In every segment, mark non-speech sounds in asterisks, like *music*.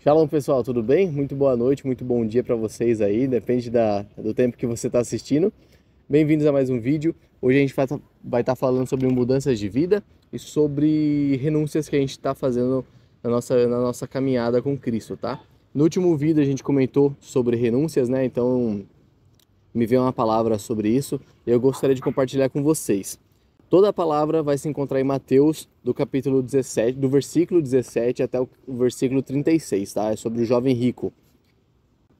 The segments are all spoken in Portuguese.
Shalom pessoal, tudo bem? Muito boa noite, muito bom dia para vocês aí, depende da, do tempo que você está assistindo. Bem-vindos a mais um vídeo. Hoje a gente vai estar tá, tá, falando sobre mudanças de vida e sobre renúncias que a gente está fazendo na nossa, na nossa caminhada com Cristo, tá? No último vídeo a gente comentou sobre renúncias, né? Então me veio uma palavra sobre isso e eu gostaria de compartilhar com vocês. Toda a palavra vai se encontrar em Mateus, do capítulo 17, do versículo 17 até o versículo 36, tá? É sobre o jovem rico.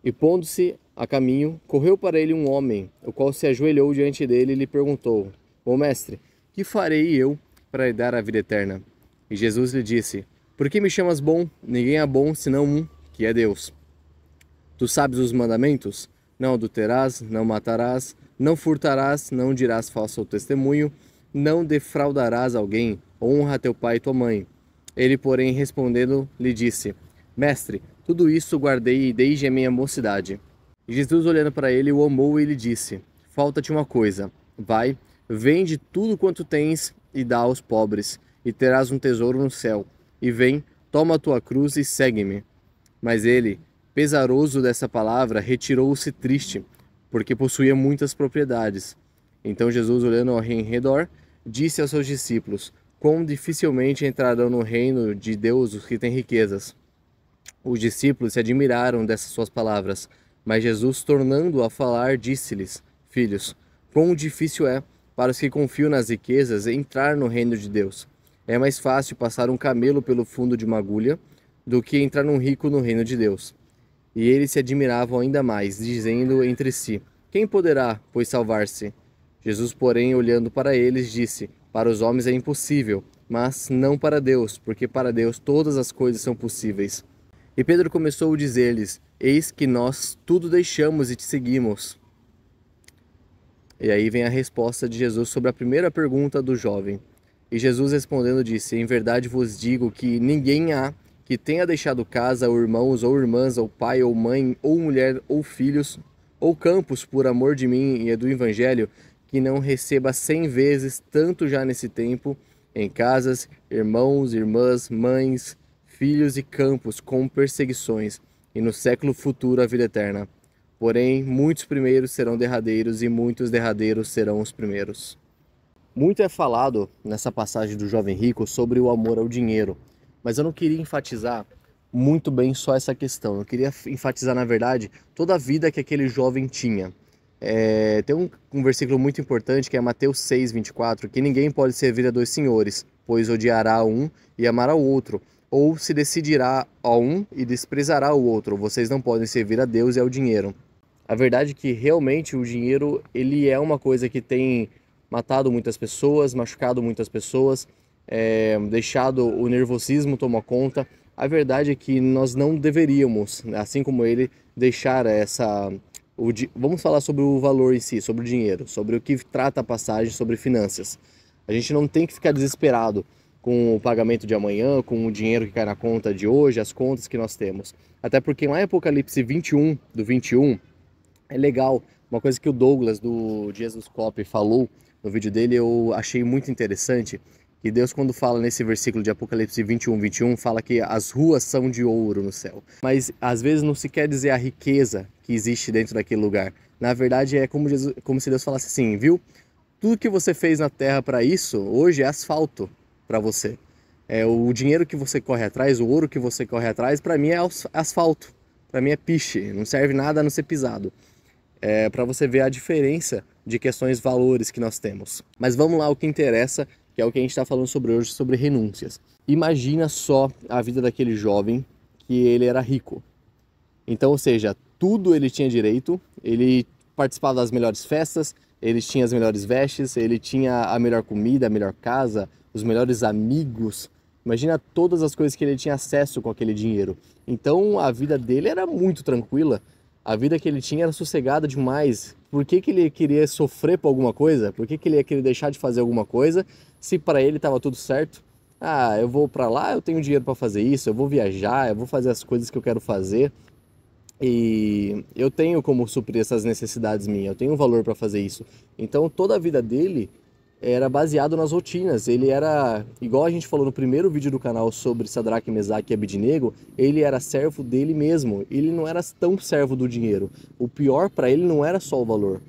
E pondo-se a caminho, correu para ele um homem, o qual se ajoelhou diante dele e lhe perguntou: Ô mestre, que farei eu para lhe dar a vida eterna? E Jesus lhe disse: Por que me chamas bom? Ninguém é bom senão um, que é Deus. Tu sabes os mandamentos? Não adulterás, não matarás, não furtarás, não dirás falso testemunho não defraudarás alguém, honra teu pai e tua mãe. Ele, porém, respondendo, lhe disse: Mestre, tudo isso guardei desde a minha mocidade. Jesus, olhando para ele, o amou e lhe disse: Falta-te uma coisa. Vai, vende tudo quanto tens e dá aos pobres, e terás um tesouro no céu. E vem, toma a tua cruz e segue-me. Mas ele, pesaroso dessa palavra, retirou-se triste, porque possuía muitas propriedades. Então Jesus, olhando ao em redor, disse aos seus discípulos: Quão dificilmente entrarão no reino de Deus os que têm riquezas. Os discípulos se admiraram dessas suas palavras, mas Jesus, tornando a falar, disse-lhes: Filhos, quão difícil é para os que confiam nas riquezas entrar no reino de Deus. É mais fácil passar um camelo pelo fundo de uma agulha do que entrar um rico no reino de Deus. E eles se admiravam ainda mais, dizendo entre si: Quem poderá, pois, salvar-se? Jesus, porém, olhando para eles, disse: Para os homens é impossível, mas não para Deus, porque para Deus todas as coisas são possíveis. E Pedro começou a dizer-lhes: Eis que nós tudo deixamos e te seguimos. E aí vem a resposta de Jesus sobre a primeira pergunta do jovem. E Jesus respondendo disse: Em verdade vos digo que ninguém há que tenha deixado casa, ou irmãos, ou irmãs, ou pai, ou mãe, ou mulher, ou filhos, ou campos por amor de mim e do evangelho, que não receba cem vezes tanto já nesse tempo, em casas, irmãos, irmãs, mães, filhos e campos, com perseguições, e no século futuro a vida eterna. Porém, muitos primeiros serão derradeiros e muitos derradeiros serão os primeiros. Muito é falado nessa passagem do jovem rico sobre o amor ao dinheiro, mas eu não queria enfatizar muito bem só essa questão. Eu queria enfatizar, na verdade, toda a vida que aquele jovem tinha. É, tem um, um, versículo muito importante que é Mateus 6, 24, que ninguém pode servir a dois senhores, pois odiará um e amará o outro, ou se decidirá a um e desprezará o outro. Vocês não podem servir a Deus e ao dinheiro. A verdade é que realmente o dinheiro ele é uma coisa que tem matado muitas pessoas, machucado muitas pessoas, é, deixado o nervosismo tomar conta. A verdade é que nós não deveríamos, assim como ele, deixar essa di... vamos falar sobre o valor em si, sobre o dinheiro, sobre o que trata a passagem, sobre finanças. A gente não tem que ficar desesperado com o pagamento de amanhã, com o dinheiro que cai na conta de hoje, as contas que nós temos. Até porque lá em Apocalipse 21, do 21, é legal. Uma coisa que o Douglas do Jesus Cop falou no vídeo dele, eu achei muito interessante. Que Deus, quando fala nesse versículo de Apocalipse 21, 21, fala que as ruas são de ouro no céu. Mas às vezes não se quer dizer a riqueza que existe dentro daquele lugar. Na verdade, é como, Jesus, como se Deus falasse assim, viu? Tudo que você fez na terra para isso, hoje é asfalto para você. É, o dinheiro que você corre atrás, o ouro que você corre atrás, para mim é asfalto, para mim é piche, não serve nada a não ser pisado. É, para você ver a diferença de questões valores que nós temos. Mas vamos lá o que interessa, que é o que a gente está falando sobre hoje, sobre renúncias. Imagina só a vida daquele jovem que ele era rico. Então, ou seja, tudo ele tinha direito, ele participava das melhores festas, ele tinha as melhores vestes, ele tinha a melhor comida, a melhor casa, os melhores amigos. Imagina todas as coisas que ele tinha acesso com aquele dinheiro. Então a vida dele era muito tranquila, a vida que ele tinha era sossegada demais. Por que, que ele queria sofrer por alguma coisa? Por que, que ele ia querer deixar de fazer alguma coisa se para ele estava tudo certo? Ah, eu vou para lá, eu tenho dinheiro para fazer isso, eu vou viajar, eu vou fazer as coisas que eu quero fazer. E eu tenho como suprir essas necessidades minhas, eu tenho um valor para fazer isso. Então toda a vida dele era baseado nas rotinas. Ele era, igual a gente falou no primeiro vídeo do canal sobre Sadraque, Mesaque e Abidnego, ele era servo dele mesmo. Ele não era tão servo do dinheiro. O pior para ele não era só o valor.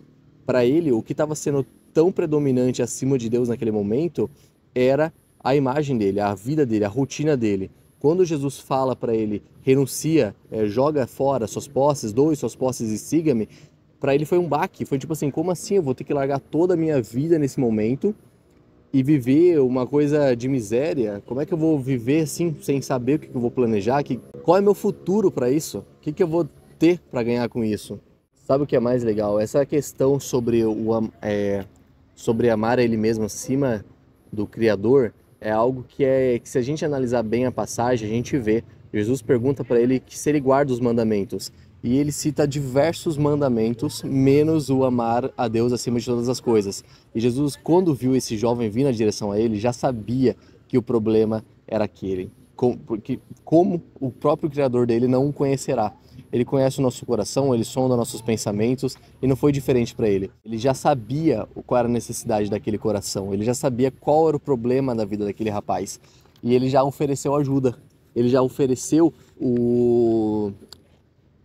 Para ele, o que estava sendo tão predominante acima de Deus naquele momento era a imagem dele, a vida dele, a rotina dele. Quando Jesus fala para ele, renuncia, é, joga fora suas posses, doe suas posses e siga-me, para ele foi um baque. Foi tipo assim: como assim? Eu vou ter que largar toda a minha vida nesse momento e viver uma coisa de miséria? Como é que eu vou viver assim, sem saber o que eu vou planejar? Que, qual é meu futuro para isso? O que, que eu vou ter para ganhar com isso? Sabe o que é mais legal? Essa é questão sobre, o, é, sobre amar a ele mesmo acima do Criador é algo que é que se a gente analisar bem a passagem, a gente vê. Jesus pergunta para ele que se ele guarda os mandamentos. E ele cita diversos mandamentos, menos o amar a Deus acima de todas as coisas. E Jesus, quando viu esse jovem vir na direção a ele, já sabia que o problema era aquele. Como, porque, como o próprio Criador dele não o conhecerá. Ele conhece o nosso coração, ele sonda nossos pensamentos e não foi diferente para ele. Ele já sabia qual era a necessidade daquele coração, ele já sabia qual era o problema da vida daquele rapaz e ele já ofereceu ajuda. Ele já ofereceu o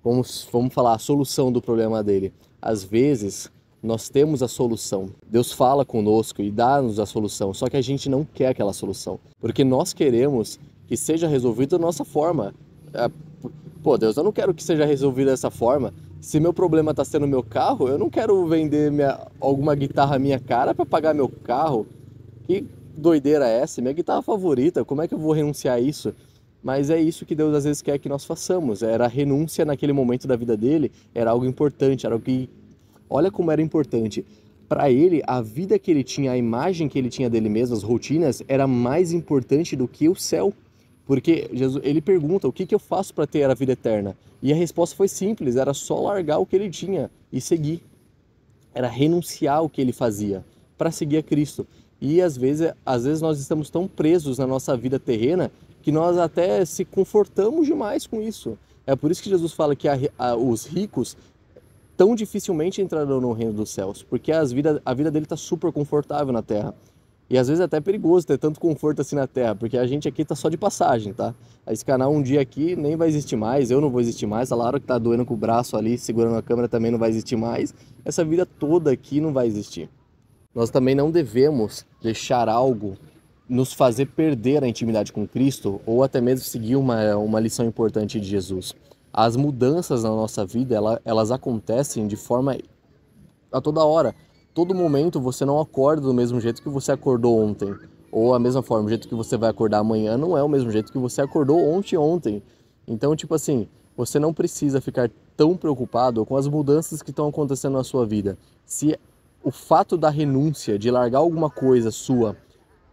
vamos vamos falar a solução do problema dele. Às vezes nós temos a solução. Deus fala conosco e dá-nos a solução, só que a gente não quer aquela solução, porque nós queremos que seja resolvido da nossa forma é, pô, Deus, eu não quero que seja resolvido dessa forma. Se meu problema está sendo meu carro, eu não quero vender minha, alguma guitarra minha cara para pagar meu carro. Que doideira é essa? Minha guitarra favorita, como é que eu vou renunciar a isso? Mas é isso que Deus às vezes quer que nós façamos. Era a renúncia naquele momento da vida dele, era algo importante, era o que. Olha como era importante. Para ele, a vida que ele tinha, a imagem que ele tinha dele mesmo, as rotinas, era mais importante do que o céu. Porque Jesus, ele pergunta: "O que que eu faço para ter a vida eterna?" E a resposta foi simples, era só largar o que ele tinha e seguir. Era renunciar o que ele fazia para seguir a Cristo. E às vezes, às vezes nós estamos tão presos na nossa vida terrena que nós até se confortamos demais com isso. É por isso que Jesus fala que a, a, os ricos tão dificilmente entrarão no reino dos céus, porque as vida, a vida dele está super confortável na terra. E às vezes é até perigoso ter tanto conforto assim na Terra, porque a gente aqui tá só de passagem, tá? Esse canal um dia aqui nem vai existir mais, eu não vou existir mais, a Lara que tá doendo com o braço ali, segurando a câmera também não vai existir mais. Essa vida toda aqui não vai existir. Nós também não devemos deixar algo nos fazer perder a intimidade com Cristo ou até mesmo seguir uma, uma lição importante de Jesus. As mudanças na nossa vida, ela, elas acontecem de forma a toda hora todo momento você não acorda do mesmo jeito que você acordou ontem. Ou a mesma forma, o jeito que você vai acordar amanhã não é o mesmo jeito que você acordou ontem ontem. Então, tipo assim, você não precisa ficar tão preocupado com as mudanças que estão acontecendo na sua vida. Se o fato da renúncia, de largar alguma coisa sua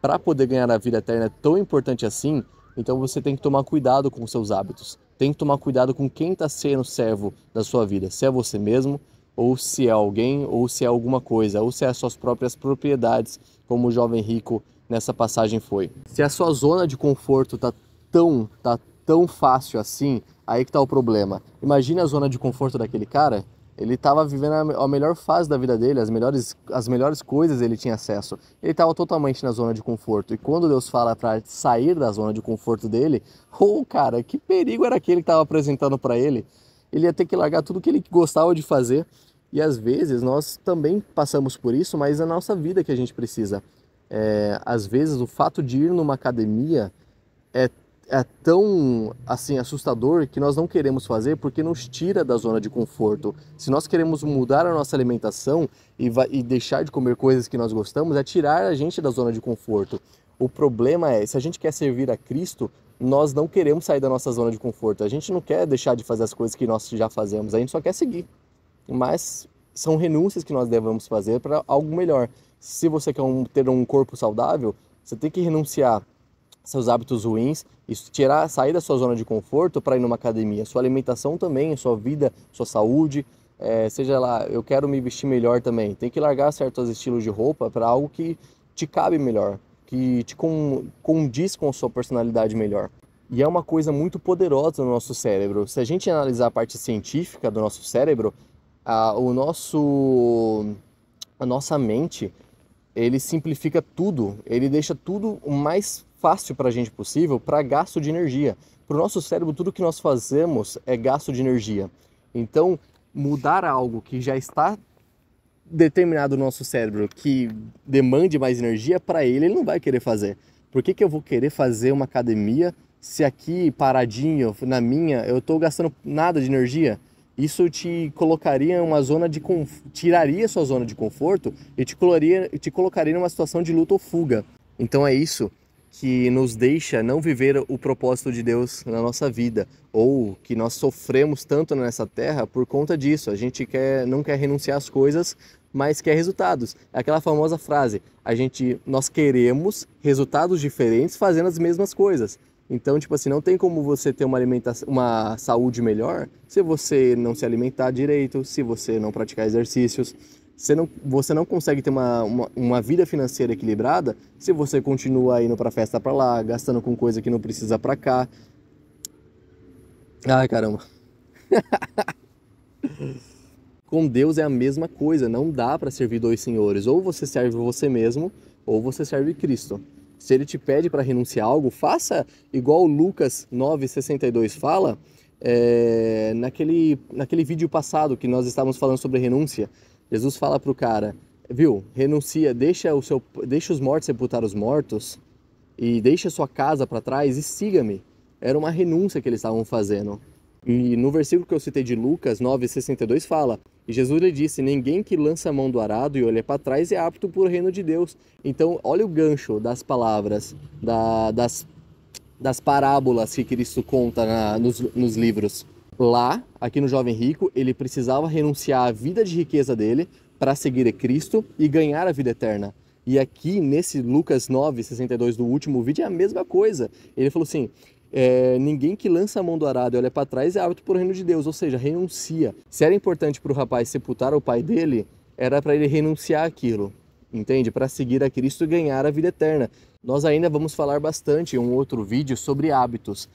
para poder ganhar a vida eterna é tão importante assim, então você tem que tomar cuidado com seus hábitos. Tem que tomar cuidado com quem está sendo servo da sua vida. Se é você mesmo, ou se é alguém, ou se é alguma coisa, ou se é as suas próprias propriedades, como o jovem rico nessa passagem foi. Se a sua zona de conforto tá tão, tá tão fácil assim, aí que tá o problema. Imagina a zona de conforto daquele cara, ele estava vivendo a melhor fase da vida dele, as melhores, as melhores coisas ele tinha acesso. Ele estava totalmente na zona de conforto. E quando Deus fala para sair da zona de conforto dele, oh *laughs* cara, que perigo era aquele que estava apresentando para ele? ele ia ter que largar tudo que ele gostava de fazer. E às vezes nós também passamos por isso, mas é a nossa vida que a gente precisa. É, às vezes o fato de ir numa academia é, é tão assim assustador que nós não queremos fazer porque nos tira da zona de conforto. Se nós queremos mudar a nossa alimentação e, vai, e deixar de comer coisas que nós gostamos, é tirar a gente da zona de conforto. O problema é, se a gente quer servir a Cristo, nós não queremos sair da nossa zona de conforto. A gente não quer deixar de fazer as coisas que nós já fazemos, a gente só quer seguir. Mas são renúncias que nós devemos fazer para algo melhor. Se você quer um, ter um corpo saudável, você tem que renunciar seus hábitos ruins e tirar, sair da sua zona de conforto para ir numa academia. Sua alimentação também, sua vida, sua saúde, é, seja lá, eu quero me vestir melhor também. Tem que largar certos estilos de roupa para algo que te cabe melhor que te condiz com a sua personalidade melhor. E é uma coisa muito poderosa no nosso cérebro. Se a gente analisar a parte científica do nosso cérebro, a, o nosso, a nossa mente, ele simplifica tudo, ele deixa tudo o mais fácil para a gente possível para gasto de energia. Para o nosso cérebro, tudo que nós fazemos é gasto de energia. Então, mudar algo que já está determinado nosso cérebro que demande mais energia, para ele, ele não vai querer fazer. Por que, que eu vou querer fazer uma academia se aqui, paradinho, na minha, eu estou gastando nada de energia? Isso te colocaria em uma zona de. tiraria sua zona de conforto e te, coloria, te colocaria uma situação de luta ou fuga. Então é isso que nos deixa não viver o propósito de Deus na nossa vida ou que nós sofremos tanto nessa terra por conta disso. A gente quer não quer renunciar às coisas mas quer resultados. É aquela famosa frase: a gente, nós queremos resultados diferentes fazendo as mesmas coisas. Então, tipo assim, não tem como você ter uma alimentação, uma saúde melhor se você não se alimentar direito, se você não praticar exercícios. Você não, você não consegue ter uma, uma, uma vida financeira equilibrada se você continua indo para festa para lá, gastando com coisa que não precisa para cá. Ai, caramba. *laughs* Com Deus é a mesma coisa, não dá para servir dois senhores. Ou você serve você mesmo, ou você serve Cristo. Se ele te pede para renunciar a algo, faça igual Lucas 9,62 fala, é, naquele, naquele vídeo passado que nós estávamos falando sobre renúncia. Jesus fala para o cara, viu, renuncia, deixa, o seu, deixa os mortos sepultar os mortos e deixa sua casa para trás e siga-me. Era uma renúncia que eles estavam fazendo. E no versículo que eu citei de Lucas 9,62 fala: E Jesus lhe disse: Ninguém que lança a mão do arado e olha para trás é apto para o reino de Deus. Então, olha o gancho das palavras, da, das, das parábolas que Cristo conta na, nos, nos livros. Lá, aqui no Jovem Rico, ele precisava renunciar à vida de riqueza dele para seguir Cristo e ganhar a vida eterna. E aqui nesse Lucas 9, 62 do último vídeo é a mesma coisa. Ele falou assim: é, ninguém que lança a mão do arado e olha para trás é hábito para o reino de Deus, ou seja, renuncia. Se era importante para o rapaz sepultar o pai dele, era para ele renunciar aquilo, entende? Para seguir a Cristo e ganhar a vida eterna. Nós ainda vamos falar bastante em um outro vídeo sobre hábitos,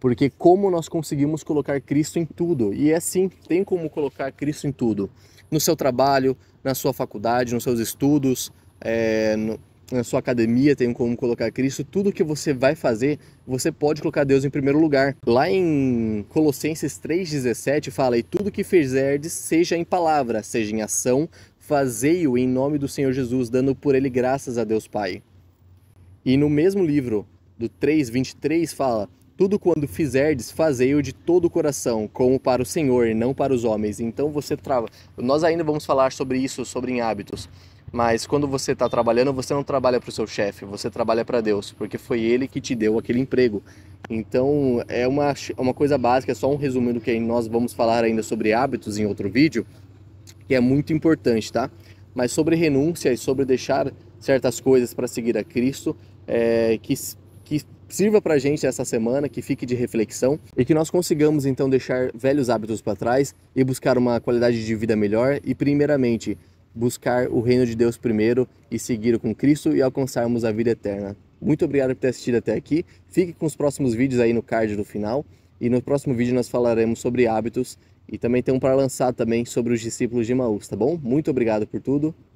porque como nós conseguimos colocar Cristo em tudo, e é sim, tem como colocar Cristo em tudo: no seu trabalho, na sua faculdade, nos seus estudos, é, no, na sua academia tem como colocar Cristo, tudo que você vai fazer, você pode colocar Deus em primeiro lugar. Lá em Colossenses 3,17 fala: E tudo que fizerdes, seja em palavra, seja em ação, fazei-o em nome do Senhor Jesus, dando por ele graças a Deus Pai. E no mesmo livro, do 3,23, fala: Tudo quando fizerdes, fazei-o de todo o coração, como para o Senhor e não para os homens. Então você trava. Nós ainda vamos falar sobre isso, sobre em hábitos mas quando você está trabalhando, você não trabalha para o seu chefe, você trabalha para Deus, porque foi Ele que te deu aquele emprego. Então é uma, uma coisa básica, é só um resumo do que nós vamos falar ainda sobre hábitos em outro vídeo, que é muito importante, tá? Mas sobre renúncia e sobre deixar certas coisas para seguir a Cristo, é, que, que sirva para a gente essa semana, que fique de reflexão e que nós consigamos então deixar velhos hábitos para trás e buscar uma qualidade de vida melhor e, primeiramente, buscar o reino de Deus primeiro e seguir com Cristo e alcançarmos a vida eterna. Muito obrigado por ter assistido até aqui. Fique com os próximos vídeos aí no card do final. E no próximo vídeo nós falaremos sobre hábitos e também tem um para lançar também sobre os discípulos de Maús, tá bom? Muito obrigado por tudo.